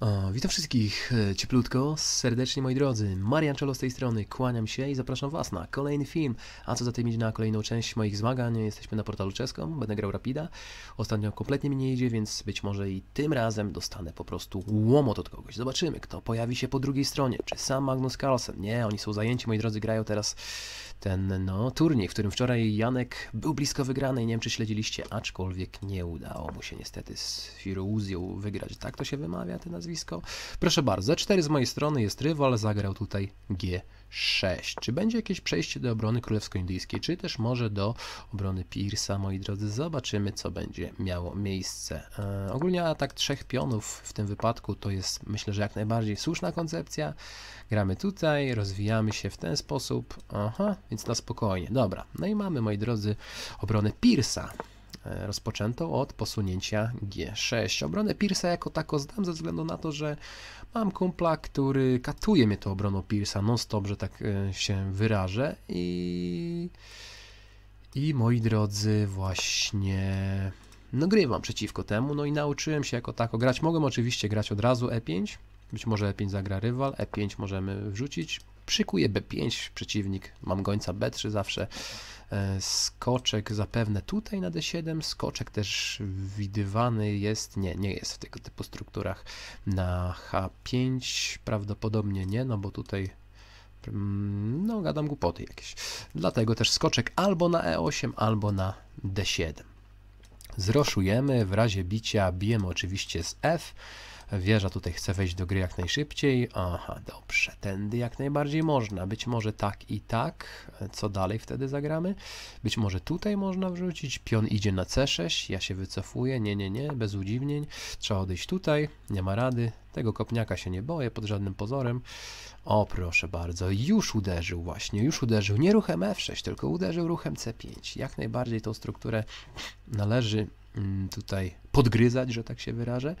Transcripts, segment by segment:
O, witam wszystkich e, cieplutko, serdecznie moi drodzy. Marian Czelo z tej strony, kłaniam się i zapraszam Was na kolejny film. A co za tym idzie na kolejną część moich zmagań, jesteśmy na portalu czeską, będę grał Rapida. Ostatnio kompletnie mi nie idzie, więc być może i tym razem dostanę po prostu łomot od kogoś. Zobaczymy, kto pojawi się po drugiej stronie. Czy sam Magnus Carlsen? Nie, oni są zajęci, moi drodzy, grają teraz ten no, turniej, w którym wczoraj Janek był blisko wygranej. Nie wiem, czy śledziliście, aczkolwiek nie udało mu się niestety z Firuzją wygrać. Tak to się wymawia, to nazwisko? Proszę bardzo, 4 z mojej strony jest rywal, zagrał tutaj G. 6. Czy będzie jakieś przejście do obrony królewsko-indyjskiej, czy też może do obrony Pirsa, moi drodzy? Zobaczymy, co będzie miało miejsce. E, ogólnie atak trzech pionów w tym wypadku to jest, myślę, że jak najbardziej słuszna koncepcja. Gramy tutaj, rozwijamy się w ten sposób. Aha, więc na spokojnie. Dobra, no i mamy, moi drodzy, obronę Pirsa. E, rozpoczętą od posunięcia G6. Obronę Pirsa jako tako zdam ze względu na to, że Mam kumpla, który katuje mnie to obroną Pierce'a, non stop, że tak e, się wyrażę i... I moi drodzy, właśnie nagrywam no, grywam przeciwko temu, no i nauczyłem się jako tako grać. Mogłem oczywiście grać od razu E5, być może E5 zagra rywal, E5 możemy wrzucić. Przykuje B5, przeciwnik, mam gońca B3 zawsze. E, skoczek zapewne tutaj na D7, skoczek też widywany jest, nie, nie jest w tego typu strukturach. Na H5 prawdopodobnie nie, no bo tutaj mm, no gadam głupoty jakieś. Dlatego też skoczek albo na E8, albo na D7. Zroszujemy, w razie bicia bijemy oczywiście z F, Wieża tutaj chce wejść do gry jak najszybciej. Aha, dobrze, tędy jak najbardziej można. Być może tak i tak. Co dalej wtedy zagramy? Być może tutaj można wrzucić. Pion idzie na C6, ja się wycofuję. Nie, nie, nie, bez udziwnień. Trzeba odejść tutaj, nie ma rady. Tego kopniaka się nie boję pod żadnym pozorem. O, proszę bardzo, już uderzył właśnie, już uderzył nie ruchem F6, tylko uderzył ruchem C5. Jak najbardziej tą strukturę należy Mm, tutaj podgryzać, że tak się wyrażę.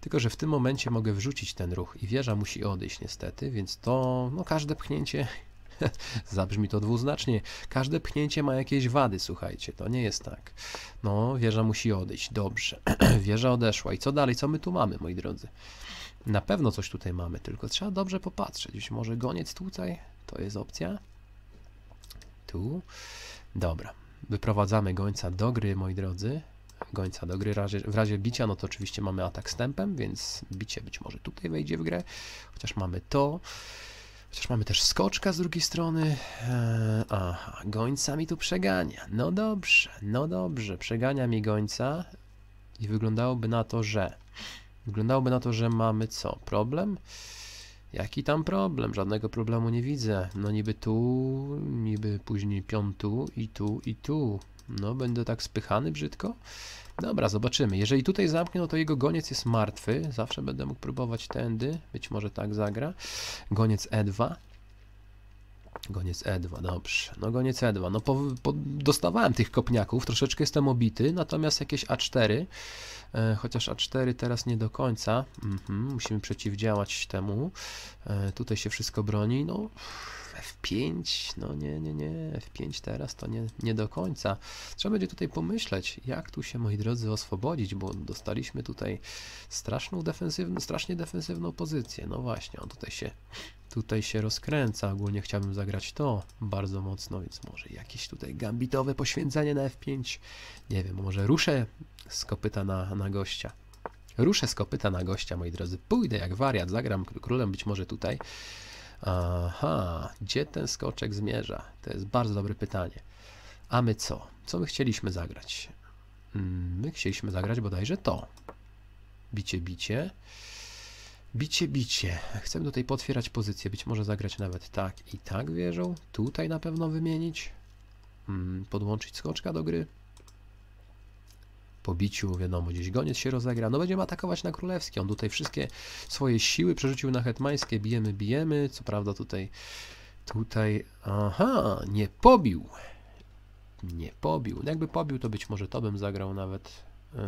Tylko, że w tym momencie mogę wrzucić ten ruch i wieża musi odejść niestety, więc to no, każde pchnięcie, zabrzmi to dwuznacznie, każde pchnięcie ma jakieś wady, słuchajcie, to nie jest tak. No, wieża musi odejść, dobrze. wieża odeszła i co dalej, co my tu mamy, moi drodzy? Na pewno coś tutaj mamy, tylko trzeba dobrze popatrzeć. Być może goniec tutaj, to jest opcja. Tu, dobra. Wyprowadzamy gońca do gry, moi drodzy gońca do gry. W razie bicia, no to oczywiście mamy atak stępem, więc bicie być może tutaj wejdzie w grę, chociaż mamy to. Chociaż mamy też skoczka z drugiej strony. Eee, aha, gońca mi tu przegania. No dobrze, no dobrze, przegania mi gońca. I wyglądałoby na to, że... Wyglądałoby na to, że mamy co? Problem? Jaki tam problem? Żadnego problemu nie widzę. No niby tu, niby później piątu i tu i tu. No, będę tak spychany brzydko. Dobra, zobaczymy. Jeżeli tutaj zamknę, no to jego goniec jest martwy. Zawsze będę mógł próbować tędy. Być może tak zagra. Goniec E2. Goniec E2, dobrze. No goniec E2. No po, po, dostawałem tych kopniaków, troszeczkę jestem obity, natomiast jakieś A4, e, chociaż A4 teraz nie do końca. Mhm, musimy przeciwdziałać temu. E, tutaj się wszystko broni. No F5, no nie, nie, nie, F5 teraz to nie, nie do końca. Trzeba będzie tutaj pomyśleć, jak tu się, moi drodzy, oswobodzić, bo dostaliśmy tutaj straszną defensywną, strasznie defensywną pozycję. No właśnie, on tutaj się, tutaj się rozkręca. Ogólnie chciałbym zagrać to bardzo mocno, więc może jakieś tutaj gambitowe poświęcenie na F5. Nie wiem, może ruszę z kopyta na, na gościa. Ruszę z kopyta na gościa, moi drodzy. Pójdę jak wariat, zagram królem być może tutaj. Aha, gdzie ten skoczek zmierza? To jest bardzo dobre pytanie. A my co? Co my chcieliśmy zagrać? Mm, my chcieliśmy zagrać bodajże to. Bicie, bicie. Bicie, bicie. Chcemy tutaj potwierać pozycję. Być może zagrać nawet tak i tak wieżą. Tutaj na pewno wymienić. Mm, podłączyć skoczka do gry po biciu, wiadomo, gdzieś goniec się rozegra, no będziemy atakować na królewskie, on tutaj wszystkie swoje siły przerzucił na hetmańskie, bijemy, bijemy, co prawda tutaj, tutaj, aha, nie pobił, nie pobił, no jakby pobił, to być może to bym zagrał nawet,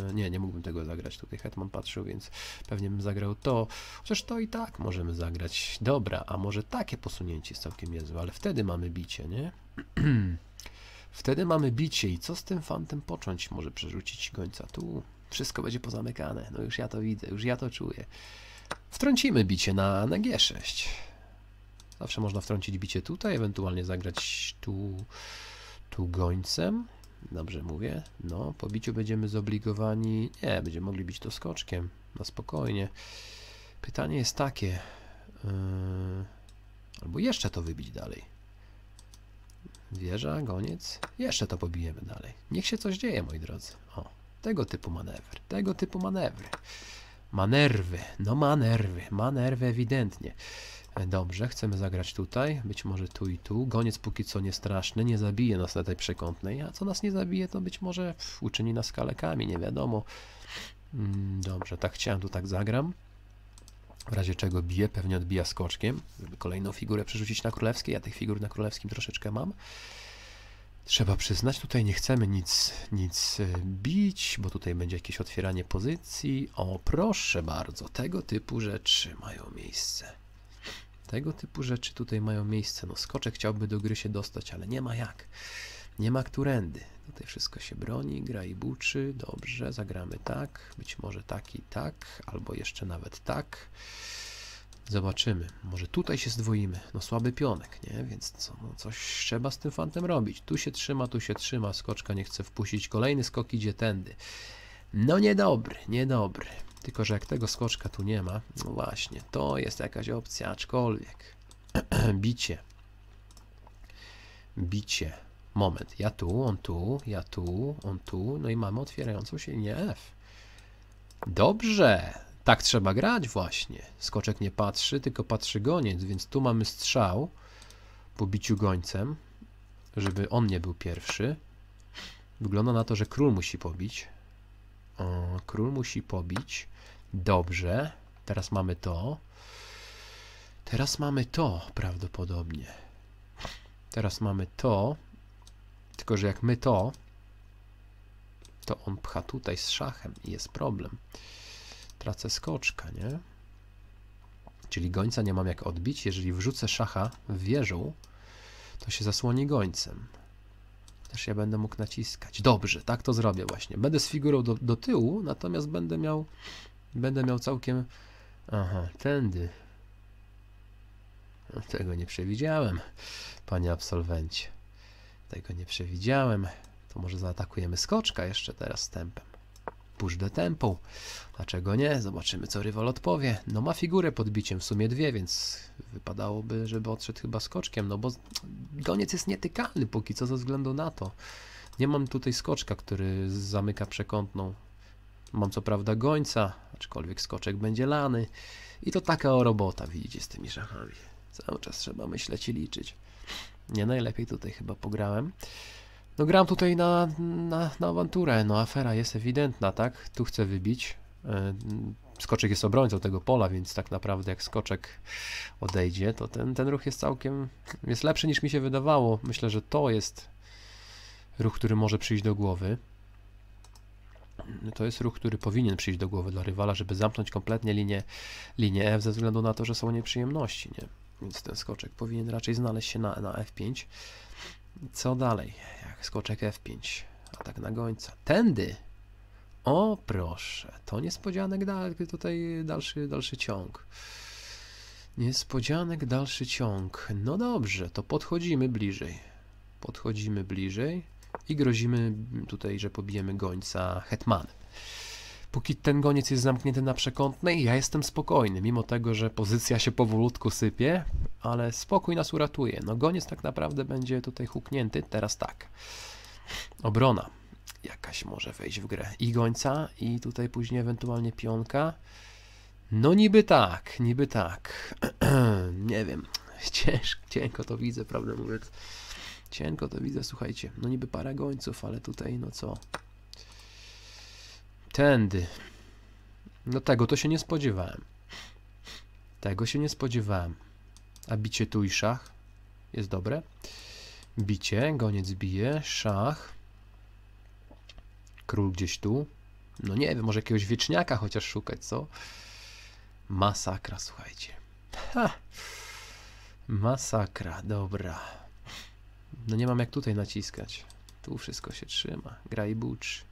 e, nie, nie mógłbym tego zagrać, tutaj Hetman patrzył, więc pewnie bym zagrał to, chociaż to i tak możemy zagrać, dobra, a może takie posunięcie jest całkiem niezłe, ale wtedy mamy bicie, nie? Wtedy mamy bicie i co z tym fantem począć? Może przerzucić gońca tu? Wszystko będzie pozamykane. No już ja to widzę, już ja to czuję. Wtrącimy bicie na, na G6. Zawsze można wtrącić bicie tutaj, ewentualnie zagrać tu, tu gońcem. Dobrze mówię. No, po biciu będziemy zobligowani... Nie, będziemy mogli bić to skoczkiem. Na spokojnie. Pytanie jest takie... Yy... Albo jeszcze to wybić dalej. Wieża, goniec. Jeszcze to pobijemy dalej. Niech się coś dzieje, moi drodzy. O, tego typu manewry. Tego typu manewry. Manerwy. No manerwy. Manerwy ewidentnie. E, dobrze, chcemy zagrać tutaj, być może tu i tu. Goniec póki co nie straszny, nie zabije nas na tej przekątnej, a co nas nie zabije, to być może uczyni nas kalekami, nie wiadomo. Mm, dobrze, tak chciałem, tu tak zagram w razie czego bije, pewnie odbija skoczkiem, żeby kolejną figurę przerzucić na królewskie. Ja tych figur na królewskim troszeczkę mam. Trzeba przyznać, tutaj nie chcemy nic, nic e, bić, bo tutaj będzie jakieś otwieranie pozycji. O, proszę bardzo, tego typu rzeczy mają miejsce. Tego typu rzeczy tutaj mają miejsce. No, skoczek chciałby do gry się dostać, ale nie ma jak. Nie ma którędy. Tutaj wszystko się broni, gra i buczy. Dobrze, zagramy tak. Być może tak i tak, albo jeszcze nawet tak. Zobaczymy. Może tutaj się zdwoimy. No słaby pionek, nie? Więc co, no coś trzeba z tym fantem robić. Tu się trzyma, tu się trzyma. Skoczka nie chce wpuścić. Kolejny skok idzie tędy. No niedobry, niedobry. Tylko, że jak tego skoczka tu nie ma, no właśnie, to jest jakaś opcja, aczkolwiek bicie. Bicie moment, ja tu, on tu, ja tu, on tu, no i mamy otwierającą się linię F. Dobrze, tak trzeba grać właśnie. Skoczek nie patrzy, tylko patrzy goniec, więc tu mamy strzał po biciu gońcem, żeby on nie był pierwszy. Wygląda na to, że król musi pobić. O, król musi pobić. Dobrze. Teraz mamy to. Teraz mamy to prawdopodobnie. Teraz mamy to. Tylko, że jak my to, to on pcha tutaj z szachem i jest problem. Tracę skoczka, nie? Czyli gońca nie mam jak odbić. Jeżeli wrzucę szacha w wieżą, to się zasłoni gońcem. Też ja będę mógł naciskać. Dobrze, tak to zrobię właśnie. Będę z figurą do, do tyłu, natomiast będę miał będę miał całkiem... Aha, tędy. No, tego nie przewidziałem, panie absolwencie. Tego nie przewidziałem. To może zaatakujemy skoczka jeszcze teraz tempem. Push the tempo. Dlaczego nie? Zobaczymy, co rywal odpowie. No ma figurę pod biciem, w sumie dwie, więc wypadałoby, żeby odszedł chyba skoczkiem, no bo goniec jest nietykalny póki co ze względu na to. Nie mam tutaj skoczka, który zamyka przekątną. Mam co prawda gońca, aczkolwiek skoczek będzie lany. I to taka robota, widzicie, z tymi szachami. Cały czas trzeba myśleć i liczyć. Nie najlepiej tutaj chyba pograłem. No gram tutaj na, na, na awanturę, no afera jest ewidentna, tak? Tu chcę wybić. E, skoczek jest obrońcą tego pola, więc tak naprawdę jak skoczek odejdzie, to ten, ten ruch jest całkiem, jest lepszy niż mi się wydawało. Myślę, że to jest ruch, który może przyjść do głowy. To jest ruch, który powinien przyjść do głowy dla rywala, żeby zamknąć kompletnie linię, linię F ze względu na to, że są nieprzyjemności, nie? Więc ten skoczek powinien raczej znaleźć się na, na F5. Co dalej? Jak skoczek F5, tak na gońca. Tędy! O proszę, to niespodzianek dalszy tutaj dalszy, dalszy ciąg. Niespodzianek dalszy ciąg. No dobrze, to podchodzimy bliżej. Podchodzimy bliżej i grozimy tutaj, że pobijemy gońca hetmanem. Póki ten goniec jest zamknięty na przekątnej, ja jestem spokojny, mimo tego, że pozycja się powolutku sypie, ale spokój nas uratuje. No goniec tak naprawdę będzie tutaj huknięty, teraz tak. Obrona jakaś może wejść w grę. I gońca, i tutaj później ewentualnie pionka. No niby tak, niby tak. nie wiem, Ciężko cienko to widzę, prawdę mówiąc. Cienko to widzę, słuchajcie. No niby para gońców, ale tutaj no co... Tędy. No tego to się nie spodziewałem. Tego się nie spodziewałem. A bicie tu i szach jest dobre. Bicie, goniec bije, szach. Król gdzieś tu. No nie wiem, może jakiegoś wieczniaka chociaż szukać, co? Masakra, słuchajcie. Ha! Masakra, dobra. No nie mam jak tutaj naciskać. Tu wszystko się trzyma. Gra i bucz.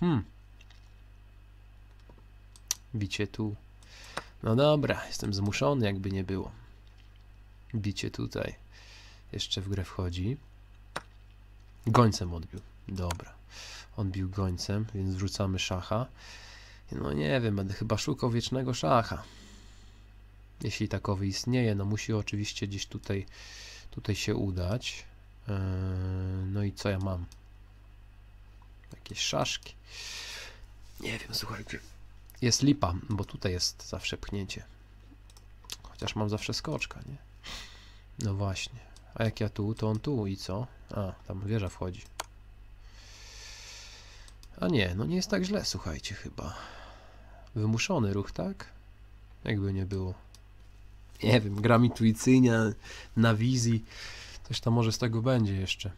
Hmm. Bicie tu. No dobra, jestem zmuszony, jakby nie było. Bicie tutaj. Jeszcze w grę wchodzi. Gońcem odbił. Dobra. Odbił gońcem, więc wrzucamy szacha. No nie wiem, będę chyba szukał wiecznego szacha. Jeśli takowy istnieje, no musi oczywiście gdzieś tutaj, tutaj się udać. Eee, no i co ja mam? Jakieś szaszki. Nie wiem, słuchajcie jest lipa, bo tutaj jest zawsze pchnięcie. Chociaż mam zawsze skoczka, nie? No właśnie. A jak ja tu, to on tu i co? A, tam wieża wchodzi. A nie, no nie jest tak źle, słuchajcie, chyba. Wymuszony ruch, tak? Jakby nie było. Nie wiem, gram intuicyjnie, na wizji. Coś tam może z tego będzie jeszcze.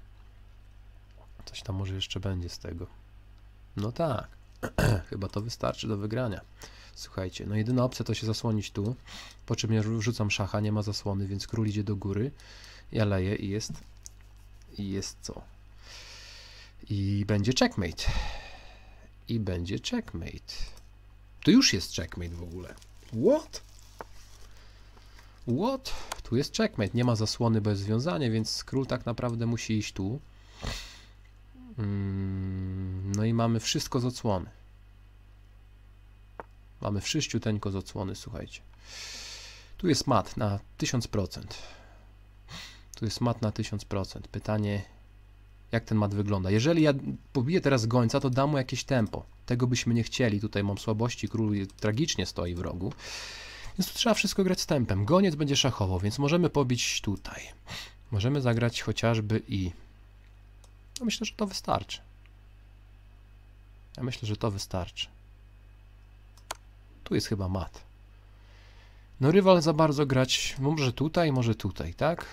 Coś tam może jeszcze będzie z tego. No tak. Chyba to wystarczy do wygrania. Słuchajcie, no jedyna opcja to się zasłonić tu, po czym ja rzucam szacha, nie ma zasłony, więc król idzie do góry, ja leję i jest, i jest co? I będzie checkmate. I będzie checkmate. Tu już jest checkmate w ogóle. What? What? Tu jest checkmate, nie ma zasłony bez związania, więc król tak naprawdę musi iść tu. Mm, no i mamy wszystko z odsłony. Mamy wszyściuteńko z odsłony, słuchajcie. Tu jest mat na 1000%. Tu jest mat na 1000%. Pytanie, jak ten mat wygląda. Jeżeli ja pobiję teraz gońca, to dam mu jakieś tempo. Tego byśmy nie chcieli. Tutaj mam słabości, król tragicznie stoi w rogu. Więc tu trzeba wszystko grać z tempem. Goniec będzie szachowo, więc możemy pobić tutaj. Możemy zagrać chociażby i ja no, myślę, że to wystarczy. Ja myślę, że to wystarczy. Tu jest chyba mat. No rywal za bardzo grać, może tutaj, może tutaj, tak?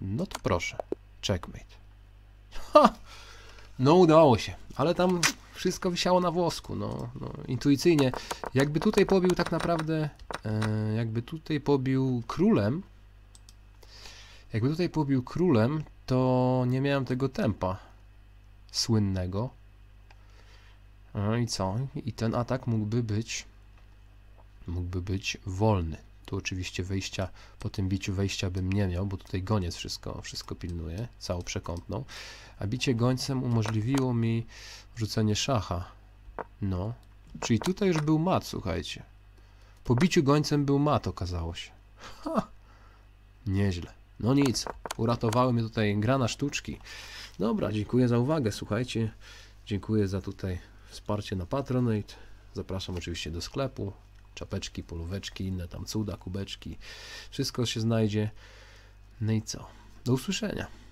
No to proszę. Checkmate. Ha! No udało się, ale tam wszystko wisiało na włosku, no, no intuicyjnie. Jakby tutaj pobił tak naprawdę, e, jakby tutaj pobił królem, jakby tutaj pobił królem, to nie miałem tego tempa słynnego. No i co? I ten atak mógłby być mógłby być wolny. Tu oczywiście wejścia, po tym biciu wejścia bym nie miał, bo tutaj goniec wszystko, wszystko pilnuje, całą przekątną. A bicie gońcem umożliwiło mi rzucenie szacha. No, czyli tutaj już był mat, słuchajcie. Po biciu gońcem był mat, okazało się. Ha! Nieźle. No nic, uratowały mnie tutaj gra na sztuczki. Dobra, dziękuję za uwagę, słuchajcie. Dziękuję za tutaj wsparcie na Patronate. Zapraszam oczywiście do sklepu. Czapeczki, polóweczki, inne tam cuda, kubeczki. Wszystko się znajdzie. No i co? Do usłyszenia.